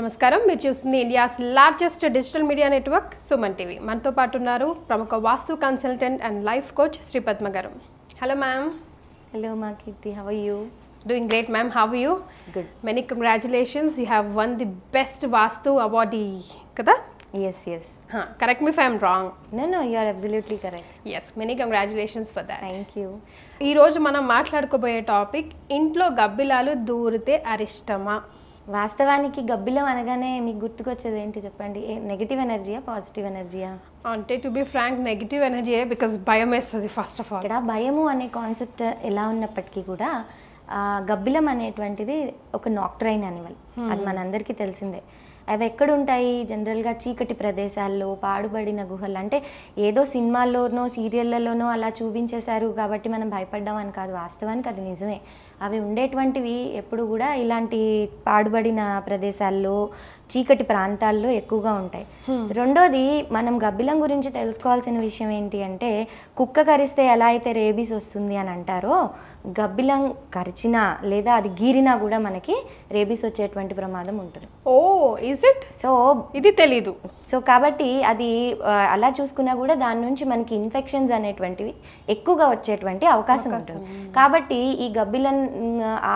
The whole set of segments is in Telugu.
నమస్కారం మీరు చూస్తుంది India's largest digital media network Suman TV మనతో పాటు ఉన్నారు ప్రముఖ vastu consultant and life coach Shri Padma గారు హలో మ్యామ్ హలో మా Keerthi how you doing great ma'am how you good many congratulations you have won the best vastu awardee కదా ఎస్ ఎస్ కరెక్ట్ మీ ఫైమ్ రాంగ్ నేను you are absolutely correct yes many congratulations for that thank you ఈరోజు మనం మాట్లాడుకోబోయే టాపిక్ ఇంట్లో గబ్బిలాలు దూరితే అరిష్టమా వాస్తవానికి గబ్బిలం అనగానే మీకు గుర్తుకొచ్చేది ఏంటి చెప్పండి నెగిటివ్ ఎనర్జీయా పాజిటివ్ ఎనర్జీయా అంటే టు బి ఫ్రాంక్ నెగిటివ్ ఎనర్జీయే బికాస్ భయం వేస్తుంది ఫస్ట్ ఆఫ్ ఆల్ ఇక్కడ భయము అనే కాన్సెప్ట్ ఎలా ఉన్నప్పటికీ కూడా గబ్బిలం అనేటువంటిది ఒక అయిన అనిమల్ hmm. అది మనందరికీ తెలిసిందే అవి ఎక్కడుంటాయి జనరల్గా చీకటి ప్రదేశాల్లో పాడుబడిన గుహలు అంటే ఏదో సినిమాల్లోనో సీరియళ్లలోనో అలా చూపించేశారు కాబట్టి మనం భయపడ్డామని కాదు వాస్తవానికి అది నిజమే అవి ఉండేటువంటివి ఎప్పుడు కూడా ఇలాంటి పాడుబడిన ప్రదేశాల్లో చీకటి ప్రాంతాల్లో ఎక్కువగా ఉంటాయి రెండోది మనం గబ్బిలం గురించి తెలుసుకోవాల్సిన విషయం ఏంటి అంటే కుక్క కరిస్తే ఎలా అయితే రేబీస్ వస్తుంది అని అంటారో గబ్బిలం కరిచినా లేదా అది గీరినా కూడా మనకి రేబీస్ వచ్చేటువంటి ప్రమాదం ఉంటుంది ఓ ఇస్ ఇట్ సో ఇది తెలీదు సో కాబట్టి అది అలా చూసుకున్నా కూడా దాని నుంచి మనకి ఇన్ఫెక్షన్స్ అనేటువంటివి ఎక్కువగా వచ్చేటువంటి అవకాశం ఉంటుంది కాబట్టి ఈ గబ్బిలం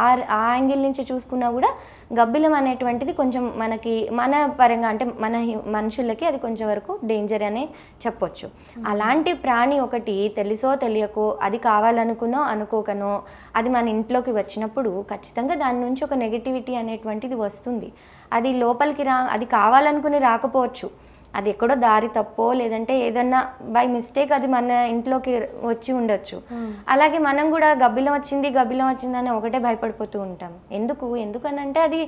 ఆ యాంగిల్ నుంచి చూసుకున్నా కూడా గబ్బిలం అనేటువంటిది కొంచెం మనకి మన పరంగా అంటే మన మనుషులకి అది కొంచెం వరకు డేంజర్ అనే చెప్పొచ్చు అలాంటి ప్రాణి ఒకటి తెలుసో తెలియకో అది కావాలనుకునో అనుకోకనో అది మన ఇంట్లోకి వచ్చినప్పుడు ఖచ్చితంగా దాని నుంచి ఒక నెగిటివిటీ అనేటువంటిది వస్తుంది అది లోపలికి రా అది కావాలనుకుని రాకపోవచ్చు అది ఎక్కడో దారి తప్పో లేదంటే ఏదన్నా బై మిస్టేక్ అది మన ఇంట్లోకి వచ్చి ఉండొచ్చు hmm. అలాగే మనం కూడా గబ్బిలం వచ్చింది గబ్బిలం వచ్చిందని ఒకటే భయపడిపోతూ ఉంటాం ఎందుకు ఎందుకనంటే అది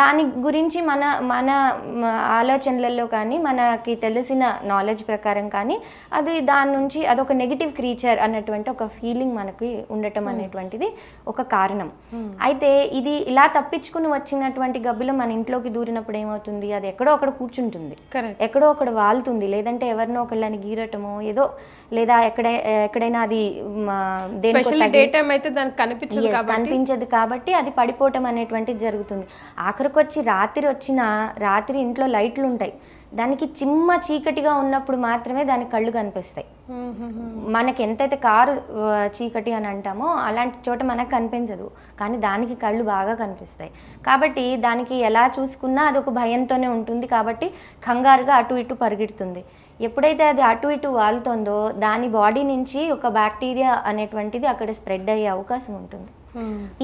దాని గురించి మన మన ఆలోచనలలో కానీ మనకి తెలిసిన నాలెడ్జ్ ప్రకారం కానీ అది దాని నుంచి అదొక నెగిటివ్ క్రీచర్ అన్నటువంటి ఒక ఫీలింగ్ మనకి ఉండటం hmm. అనేటువంటిది ఒక కారణం hmm. అయితే ఇది ఇలా తప్పించుకుని వచ్చినటువంటి గబ్బిలం మన ఇంట్లోకి దూరినప్పుడు ఏమవుతుంది అది ఎక్కడో అక్కడ కూర్చుంటుంది ఎక్కడో ఎక్కడో ఒకడు వాళ్తుంది లేదంటే ఎవరినో ఒకళ్ళని గీరటమో ఏదో లేదా ఎక్కడ ఎక్కడైనా అది కనిపించదు కాబట్టి అది పడిపోవటం అనేటువంటిది జరుగుతుంది ఆఖరికి వచ్చి రాత్రి వచ్చిన రాత్రి ఇంట్లో లైట్లు ఉంటాయి దానికి చిమ్మ చీకటిగా ఉన్నప్పుడు మాత్రమే దాని కళ్ళు కనిపిస్తాయి మనకి ఎంతైతే కారు చీకటి అని అంటామో అలాంటి చోట మనకు కనిపించదు కానీ దానికి కళ్ళు బాగా కనిపిస్తాయి కాబట్టి దానికి ఎలా చూసుకున్నా అది ఒక భయంతోనే ఉంటుంది కాబట్టి కంగారుగా అటు ఇటు పరిగెడుతుంది ఎప్పుడైతే అది అటు ఇటు వాలుతుందో దాని బాడీ నుంచి ఒక బ్యాక్టీరియా అనేటువంటిది అక్కడ స్ప్రెడ్ అయ్యే అవకాశం ఉంటుంది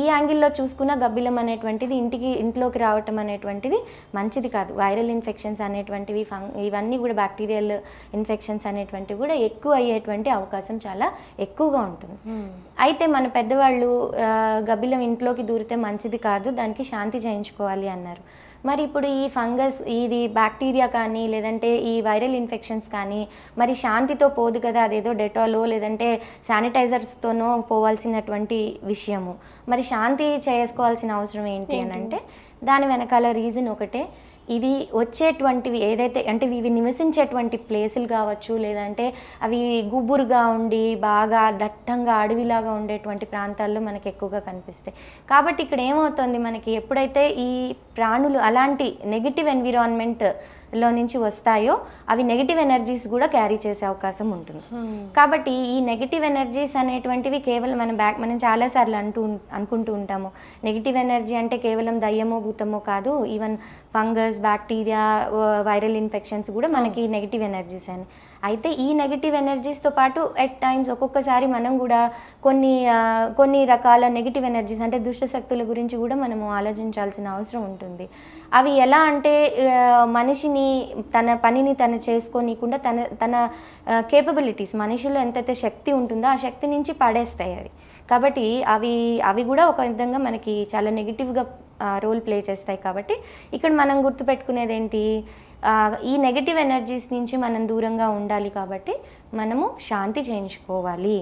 ఈ యాంగిల్లో చూసుకున్న గబ్బిలం అనేటువంటిది ఇంటికి ఇంట్లోకి రావటం అనేటువంటిది మంచిది కాదు వైరల్ ఇన్ఫెక్షన్స్ అనేటువంటివి ఇవన్నీ కూడా బ్యాక్టీరియల్ ఇన్ఫెక్షన్స్ అనేటువంటివి కూడా ఎక్కువ అయ్యేటువంటి అవకాశం చాలా ఎక్కువగా ఉంటుంది hmm. అయితే మన పెద్దవాళ్ళు గబ్బిలం ఇంట్లోకి దూరితే మంచిది కాదు దానికి శాంతి చేయించుకోవాలి అన్నారు మరి ఇప్పుడు ఈ ఫంగస్ ఇది బ్యాక్టీరియా కానీ లేదంటే ఈ వైరల్ ఇన్ఫెక్షన్స్ కానీ మరి శాంతితో పోదు కదా అదేదో డెటాలో లేదంటే శానిటైజర్స్తోనో పోవాల్సినటువంటి విషయము మరి శాంతి చేసుకోవాల్సిన అవసరం ఏంటి అని అంటే దాని వెనకాల రీజన్ ఒకటే ఇవి వచ్చేటువంటివి ఏదైతే అంటే ఇవి నివసించేటువంటి ప్లేసులు కావచ్చు లేదంటే అవి గుబురుగా ఉండి బాగా దట్టంగా అడవిలాగా ఉండేటువంటి ప్రాంతాల్లో మనకి ఎక్కువగా కనిపిస్తాయి కాబట్టి ఇక్కడ ఏమవుతుంది మనకి ఎప్పుడైతే ఈ ప్రాణులు అలాంటి నెగిటివ్ ఎన్విరాన్మెంట్ లో నుంచి వస్తాయో అవి నెగిటివ్ ఎనర్జీస్ కూడా క్యారీ చేసే అవకాశం ఉంటుంది hmm. కాబట్టి ఈ నెగిటివ్ ఎనర్జీస్ అనేటువంటివి కేవలం మన బ్యాక్ మనం చాలాసార్లు అంటూ అనుకుంటూ ఉంటాము నెగిటివ్ ఎనర్జీ అంటే కేవలం దయ్యమో భూతమో కాదు even fungus bacteria viral infections కూడా మనకి నెగిటివ్ ఎనర్జీస్ అని అయితే ఈ నెగిటివ్ ఎనర్జీస్తో పాటు ఎట్ టైమ్స్ ఒక్కొక్కసారి మనం కూడా కొన్ని కొన్ని రకాల నెగిటివ్ ఎనర్జీస్ అంటే దుష్ట శక్తుల గురించి కూడా మనము ఆలోచించాల్సిన అవసరం ఉంటుంది అవి ఎలా అంటే మనిషిని తన పనిని తను చేసుకోనికుండా తన తన కేపబిలిటీస్ మనిషిలో ఎంతైతే శక్తి ఉంటుందో ఆ శక్తి నుంచి పడేస్తాయి అవి కాబట్టి అవి అవి కూడా ఒక విధంగా మనకి చాలా నెగిటివ్గా రోల్ ప్లే చేస్తాయి కాబట్టి ఇక్కడ మనం గుర్తుపెట్టుకునేది ఏంటి ఈ నెగటివ్ ఎనర్జీస్ నుంచి మనం దూరంగా ఉండాలి కాబట్టి మనము శాంతి చేయించుకోవాలి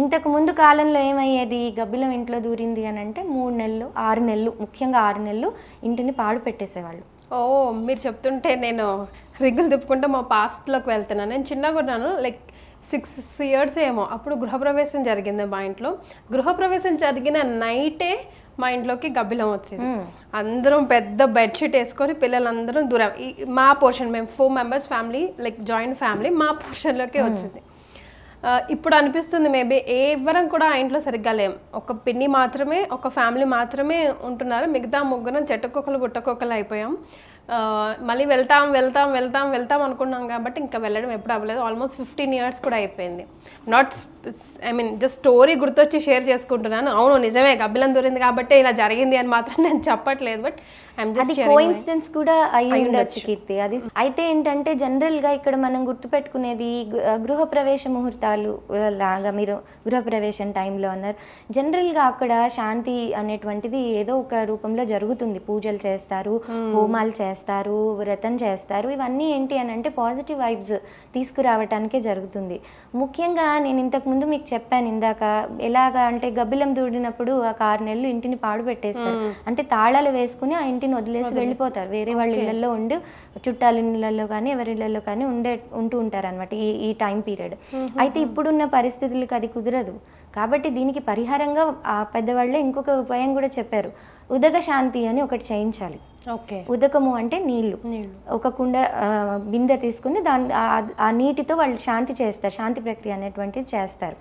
ఇంతకు ముందు కాలంలో ఏమయ్యేది గబ్బిలం ఇంట్లో దూరింది అని అంటే మూడు నెలలు ఆరు నెలలు ముఖ్యంగా ఆరు నెలలు ఇంటిని పాడు పెట్టేసేవాళ్ళు ఓ మీరు చెప్తుంటే నేను రిగ్గులు తిప్పుకుంటే మా పాస్ట్లోకి వెళ్తున్నాను నేను చిన్నగా ఉన్నాను లైక్ సిక్స్ ఇయర్స్ ఏమో అప్పుడు గృహప్రవేశం జరిగింది మా ఇంట్లో గృహప్రవేశం జరిగిన నైటే మా ఇంట్లోకి గబ్బిలం వచ్చింది అందరం పెద్ద బెడ్షీట్ వేసుకొని పిల్లలందరం దూరం మా పోర్షన్ మేము four members family like joint family మా పోర్షన్లోకి వచ్చింది ఇప్పుడు అనిపిస్తుంది మేబీ ఎవరం కూడా ఆ ఇంట్లో సరిగ్గా లేం ఒక పిన్ని మాత్రమే ఒక ఫ్యామిలీ మాత్రమే ఉంటున్నారు మిగతా ముగ్గురం చెట్టుకొకలు బుట్టకొకలు అయిపోయాం మళ్ళీ వెళ్తాం వెళ్తాం వెళ్తాం వెళ్తాం అనుకున్నాం కాబట్టి ఇంకా వెళ్ళడం ఎప్పుడు అవ్వలేదు ఆల్మోస్ట్ ఫిఫ్టీన్ ఇయర్స్ కూడా అయిపోయింది not I mean just story గుర్తొచ్చి షేర్ చేసుకుంటున్నాను అవును నిజమే గబ్బిలం దొరింది కాబట్టి ఇలా జరిగింది అని మాత్రం నేను చెప్పట్లేదు బట్ అది కోఇన్సిడెన్స్ కూడా అయి ఉండొచ్చు కీర్తి అది అయితే ఏంటంటే జనరల్ గా ఇక్కడ మనం గుర్తుపెట్టుకునేది గృహప్రవేశ ముహూర్తాలు లాగా మీరు గృహప్రవేశం టైంలో అన్నారు జనరల్ గా అక్కడ శాంతి అనేటువంటిది ఏదో ఒక రూపంలో జరుగుతుంది పూజలు చేస్తారు hmm. హోమాలు చేస్తారు వ్రతం చేస్తారు ఇవన్నీ ఏంటి అని అంటే పాజిటివ్ వైబ్స్ తీసుకురావటానికే జరుగుతుంది ముఖ్యంగా నేను ఇంతకు ముందు మీకు చెప్పాను ఇందాక ఎలాగా అంటే గబ్బిలం దూడినప్పుడు ఆ కారు నెలలు ఇంటిని పాడు పెట్టేస్తారు hmm. అంటే తాళాలు వేసుకుని ఆ ఇంటిని ఇళ్ళని వదిలేసి వెళ్ళిపోతారు వేరే వాళ్ళ ఇళ్ళల్లో ఉండి చుట్టాలి ఇళ్ళల్లో కానీ ఎవరి ఇళ్ళల్లో కానీ ఉండే ఉంటూ ఉంటారు అనమాట ఈ ఈ టైం పీరియడ్ అయితే ఇప్పుడున్న పరిస్థితులకు అది కుదరదు కాబట్టి దీనికి పరిహారంగా ఆ పెద్దవాళ్ళే ఇంకొక ఉపాయం కూడా చెప్పారు ఉదగ శాంతి అని ఒకటి చేయించాలి ఉదకము అంటే నీళ్లు ఒక కుండ బిందె తీసుకుని దాని ఆ నీటితో వాళ్ళు శాంతి చేస్తారు శాంతి ప్రక్రియ అనేటువంటిది చేస్తారు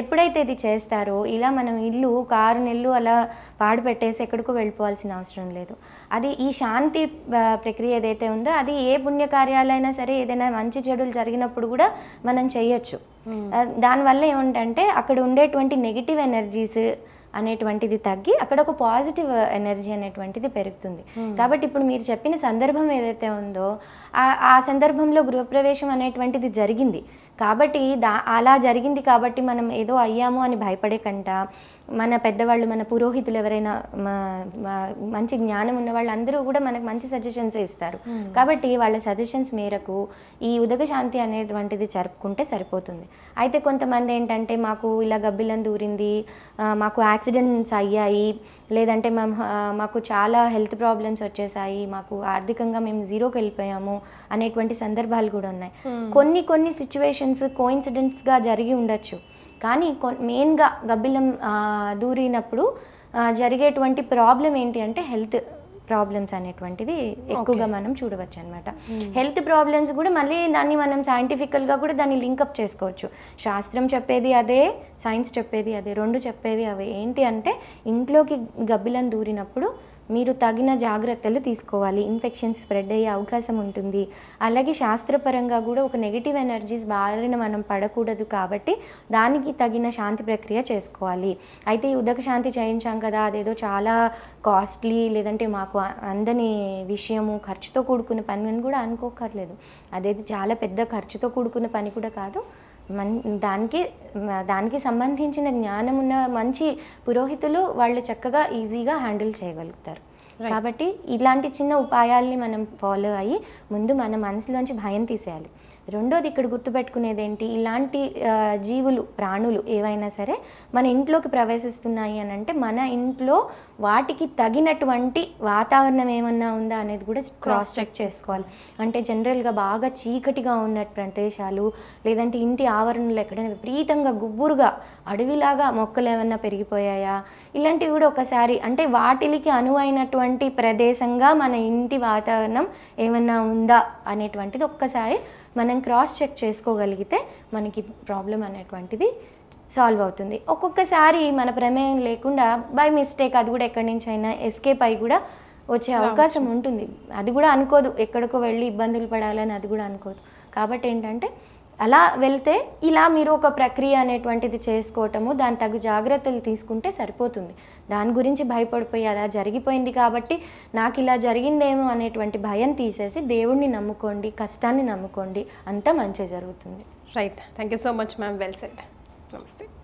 ఎప్పుడైతే ఇది చేస్తారో ఇలా మనం ఇల్లు కారు నెల్లు అలా పాడు పెట్టేసి ఎక్కడికో వెళ్ళిపోవాల్సిన అవసరం లేదు అది ఈ శాంతి ప్రక్రియ ఏదైతే ఉందో అది ఏ పుణ్య కార్యాలైనా సరే ఏదైనా మంచి చెడులు జరిగినప్పుడు కూడా మనం చేయొచ్చు దానివల్ల ఏమిటంటే అక్కడ ఉండేటువంటి నెగిటివ్ ఎనర్జీస్ అనేటువంటిది తగ్గి అక్కడ ఒక పాజిటివ్ ఎనర్జీ అనేటువంటిది పెరుగుతుంది hmm. కాబట్టి ఇప్పుడు మీరు చెప్పిన సందర్భం ఏదైతే ఉందో ఆ సందర్భంలో గృహప్రవేశం అనేటువంటిది జరిగింది కాబట్టి దా అలా జరిగింది కాబట్టి మనం ఏదో అయ్యాము అని భయపడే కంట మన పెద్దవాళ్ళు మన పురోహితులు ఎవరైనా మంచి జ్ఞానం ఉన్న వాళ్ళు అందరూ కూడా మనకు మంచి సజెషన్స్ ఇస్తారు hmm. కాబట్టి వాళ్ళ సజెషన్స్ మేరకు ఈ ఉదక శాంతి అనేటువంటిది జరుపుకుంటే సరిపోతుంది అయితే కొంతమంది ఏంటంటే మాకు ఇలా గబ్బిలం దూరింది మాకు యాక్సిడెంట్స్ అయ్యాయి లేదంటే మేము మాకు చాలా హెల్త్ ప్రాబ్లమ్స్ వచ్చేసాయి మాకు ఆర్థికంగా మేము జీరోకి వెళ్ళిపోయాము అనేటువంటి సందర్భాలు కూడా ఉన్నాయి hmm. కొన్ని కొన్ని సిచ్యువేషన్స్ కోయిన్సిడెంట్స్గా జరిగి ఉండొచ్చు కానీ మెయిన్గా గబ్బిలం దూరినప్పుడు జరిగేటువంటి ప్రాబ్లం ఏంటి అంటే హెల్త్ ప్రాబ్లమ్స్ అనేటువంటిది ఎక్కువగా మనం చూడవచ్చు అనమాట hmm. హెల్త్ ప్రాబ్లమ్స్ కూడా మళ్ళీ దాన్ని మనం సైంటిఫికల్గా కూడా దాన్ని లింకప్ చేసుకోవచ్చు శాస్త్రం చెప్పేది అదే సైన్స్ చెప్పేది అదే రెండు చెప్పేవి అవి ఏంటి అంటే ఇంట్లోకి గబ్బిలం దూరినప్పుడు మీరు తగిన జాగ్రత్తలు తీసుకోవాలి ఇన్ఫెక్షన్ స్ప్రెడ్ అయ్యే అవకాశం ఉంటుంది అలాగే శాస్త్రపరంగా కూడా ఒక నెగిటివ్ ఎనర్జీస్ బారిన మనం పడకూడదు కాబట్టి దానికి తగిన శాంతి ప్రక్రియ చేసుకోవాలి అయితే ఈ ఉదక శాంతి చేయించాం కదా అదేదో చాలా కాస్ట్లీ లేదంటే మాకు అందని విషయము ఖర్చుతో కూడుకున్న పని అని కూడా అనుకోకర్లేదు అదేది చాలా పెద్ద ఖర్చుతో కూడుకున్న పని కూడా కాదు మన్ దానికి దానికి సంబంధించిన జ్ఞానం ఉన్న మంచి పురోహితులు వాళ్ళు చక్కగా ఈజీగా హ్యాండిల్ చేయగలుగుతారు కాబట్టి ఇలాంటి చిన్న ఉపాయాల్ని మనం ఫాలో అయ్యి ముందు మన మనసులోంచి భయం తీసేయాలి రెండోది ఇక్కడ గుర్తుపెట్టుకునేది ఏంటి ఇలాంటి జీవులు ప్రాణులు ఏవైనా సరే మన ఇంట్లోకి ప్రవేశిస్తున్నాయి అని అంటే మన ఇంట్లో వాటికి తగినటువంటి వాతావరణం ఏమన్నా ఉందా అనేది కూడా క్రాస్ చెక్ చేసుకోవాలి అంటే జనరల్గా బాగా చీకటిగా ఉన్న ప్రదేశాలు లేదంటే ఇంటి ఆవరణలో ఎక్కడైనా విపరీతంగా గుబ్బురుగా అడవిలాగా మొక్కలు ఏమన్నా పెరిగిపోయాయా ఇలాంటివి కూడా ఒకసారి అంటే వాటికి అనువైనటువంటి ప్రదేశంగా మన ఇంటి వాతావరణం ఏమన్నా ఉందా అనేటువంటిది ఒక్కసారి మనం క్రాస్ చెక్ చేసుకోగలిగితే మనకి ప్రాబ్లం అనేటువంటిది సాల్వ్ అవుతుంది ఒక్కొక్కసారి మన ప్రమేయం లేకుండా బై మిస్టేక్ అది కూడా ఎక్కడి నుంచి అయినా ఎస్కేప్ అయి కూడా వచ్చే అవకాశం ఉంటుంది అది కూడా అనుకోదు ఎక్కడికో వెళ్ళి ఇబ్బందులు పడాలని అది కూడా అనుకోదు కాబట్టి ఏంటంటే అలా వెళ్తే ఇలా మీరు ఒక ప్రక్రియ అనేటువంటిది చేసుకోవటము దాని తగు జాగ్రత్తలు తీసుకుంటే సరిపోతుంది దాని గురించి భయపడిపోయి అలా జరిగిపోయింది కాబట్టి నాకు ఇలా జరిగిందేమో అనేటువంటి భయం తీసేసి దేవుణ్ణి నమ్ముకోండి కష్టాన్ని నమ్ముకోండి అంతా మంచి జరుగుతుంది right thank you so much ma'am well set నమస్తే